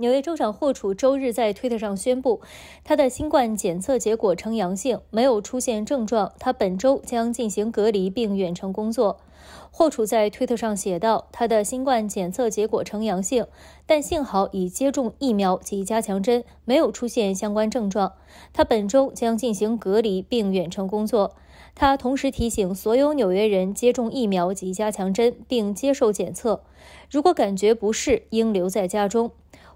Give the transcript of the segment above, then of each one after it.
纽约州长霍楚周日在推特上宣布，他的新冠检测结果呈阳性，没有出现症状。他本周将进行隔离并远程工作。霍楚在推特上写道：“他的新冠检测结果呈阳性，但幸好已接种疫苗及加强针，没有出现相关症状。他本周将进行隔离并远程工作。”他同时提醒所有纽约人接种疫苗及加强针，并接受检测。如果感觉不适，应留在家中。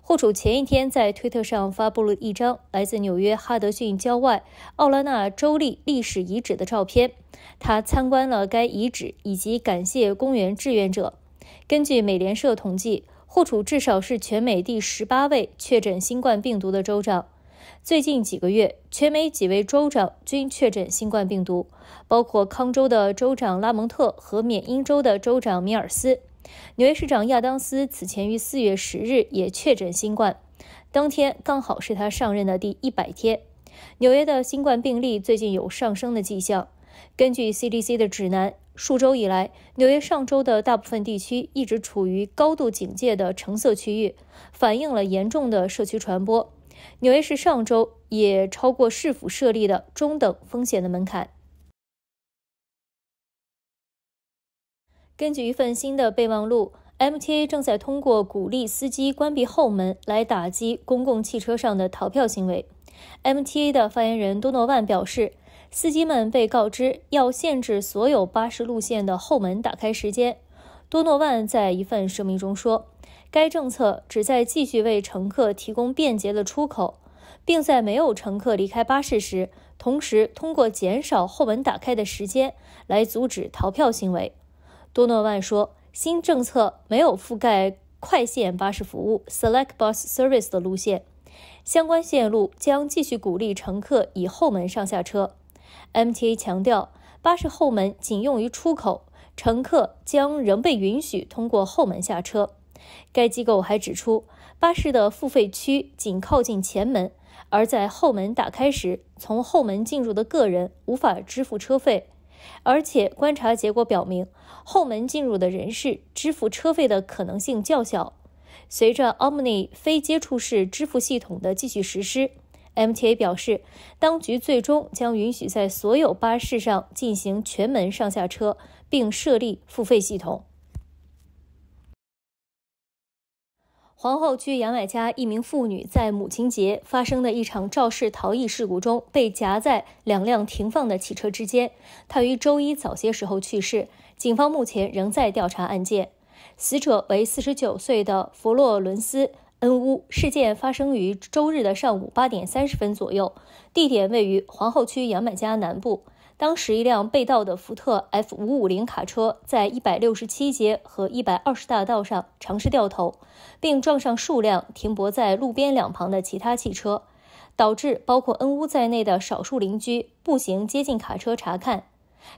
霍楚前一天在推特上发布了一张来自纽约哈德逊郊外奥拉纳州立历史遗址的照片，他参观了该遗址以及感谢公园志愿者。根据美联社统计，霍楚至少是全美第十八位确诊新冠病毒的州长。最近几个月，全美几位州长均确诊新冠病毒，包括康州的州长拉蒙特和缅因州的州长米尔斯。纽约市长亚当斯此前于4月10日也确诊新冠，当天刚好是他上任的第一百天。纽约的新冠病例最近有上升的迹象。根据 CDC 的指南，数周以来，纽约上周的大部分地区一直处于高度警戒的橙色区域，反映了严重的社区传播。纽约市上周也超过市府设立的中等风险的门槛。根据一份新的备忘录，MTA 正在通过鼓励司机关闭后门来打击公共汽车上的逃票行为。MTA 的发言人多诺万表示，司机们被告知要限制所有巴士路线的后门打开时间。多诺万在一份声明中说，该政策旨在继续为乘客提供便捷的出口，并在没有乘客离开巴士时，同时通过减少后门打开的时间来阻止逃票行为。多诺万说：“新政策没有覆盖快线巴士服务 （Select Bus Service） 的路线，相关线路将继续鼓励乘客以后门上下车。MTA 强调，巴士后门仅用于出口，乘客将仍被允许通过后门下车。该机构还指出，巴士的付费区仅靠近前门，而在后门打开时，从后门进入的个人无法支付车费。”而且观察结果表明，后门进入的人士支付车费的可能性较小。随着 Omni 非接触式支付系统的继续实施，MTA 表示，当局最终将允许在所有巴士上进行全门上下车，并设立付费系统。皇后区杨买加一名妇女在母亲节发生的一场肇事逃逸事故中被夹在两辆停放的汽车之间，她于周一早些时候去世。警方目前仍在调查案件。死者为四十九岁的弗洛伦斯·恩乌。事件发生于周日的上午八点三十分左右，地点位于皇后区杨买加南部。当时，一辆被盗的福特 F 五五零卡车在一百六十七街和一百二十大道上尝试掉头，并撞上数辆停泊在路边两旁的其他汽车，导致包括恩乌在内的少数邻居步行接近卡车查看。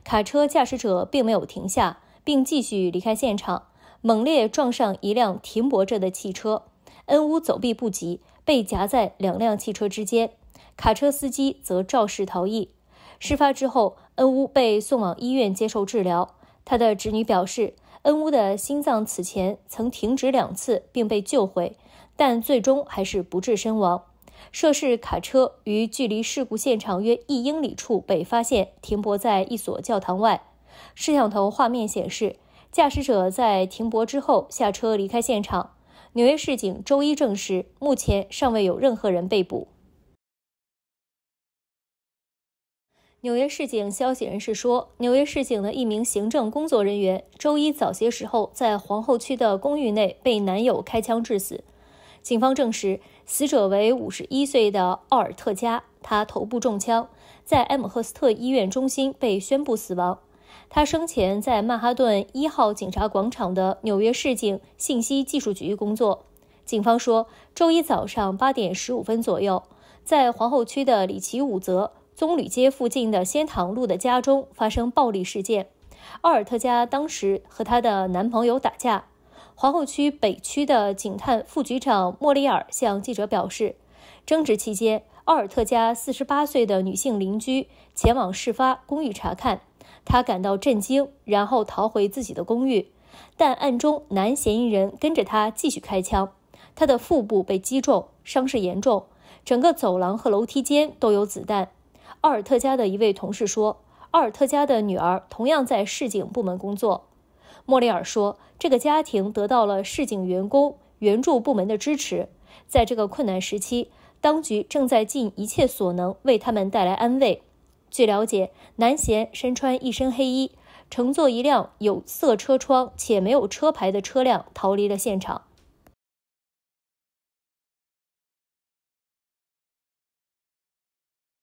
卡车驾驶者并没有停下，并继续离开现场，猛烈撞上一辆停泊着的汽车。恩乌走避不及，被夹在两辆汽车之间。卡车司机则肇事逃逸。事发之后，恩乌被送往医院接受治疗。他的侄女表示，恩乌的心脏此前曾停止两次，并被救回，但最终还是不治身亡。涉事卡车于距离事故现场约一英里处被发现停泊在一所教堂外。摄像头画面显示，驾驶者在停泊之后下车离开现场。纽约市警周一证实，目前尚未有任何人被捕。纽约市警消息人士说，纽约市警的一名行政工作人员周一早些时候在皇后区的公寓内被男友开枪致死。警方证实，死者为五十一岁的奥尔特加，他头部中枪，在埃姆赫斯特医院中心被宣布死亡。他生前在曼哈顿一号警察广场的纽约市警信息技术局工作。警方说，周一早上八点十五分左右，在皇后区的里奇伍泽。棕榈街附近的仙塘路的家中发生暴力事件。奥尔特家当时和她的男朋友打架。皇后区北区的警探副局长莫里尔向记者表示，争执期间，奥尔特家四十八岁的女性邻居前往事发公寓查看，她感到震惊，然后逃回自己的公寓。但暗中男嫌疑人跟着她继续开枪，她的腹部被击中，伤势严重。整个走廊和楼梯间都有子弹。奥尔特加的一位同事说：“奥尔特加的女儿同样在市警部门工作。”莫里尔说：“这个家庭得到了市警员工援助部门的支持，在这个困难时期，当局正在尽一切所能为他们带来安慰。”据了解，男嫌身穿一身黑衣，乘坐一辆有色车窗且没有车牌的车辆逃离了现场。